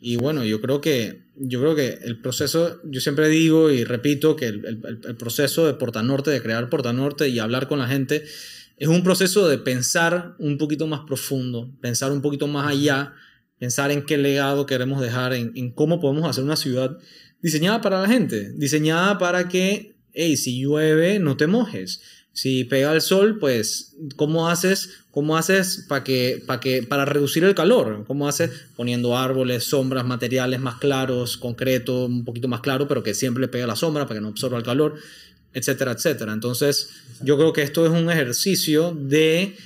Y bueno, yo creo que, yo creo que el proceso, yo siempre digo y repito que el, proceso de Portanorte, de crear Portanorte y hablar con la gente, es un proceso de pensar un poquito más profundo, pensar un poquito más allá, pensar en qué legado queremos dejar, en cómo podemos hacer una ciudad diseñada para la gente, diseñada para que hey, si llueve, no te mojes. Si pega el sol, pues, ¿cómo haces, cómo haces para que, que, para reducir el calor? ¿Cómo haces poniendo árboles, sombras, materiales más claros, concreto, un poquito más claro, pero que siempre le pega la sombra para que no absorba el calor, etcétera, etcétera? Entonces, yo creo que esto es un ejercicio de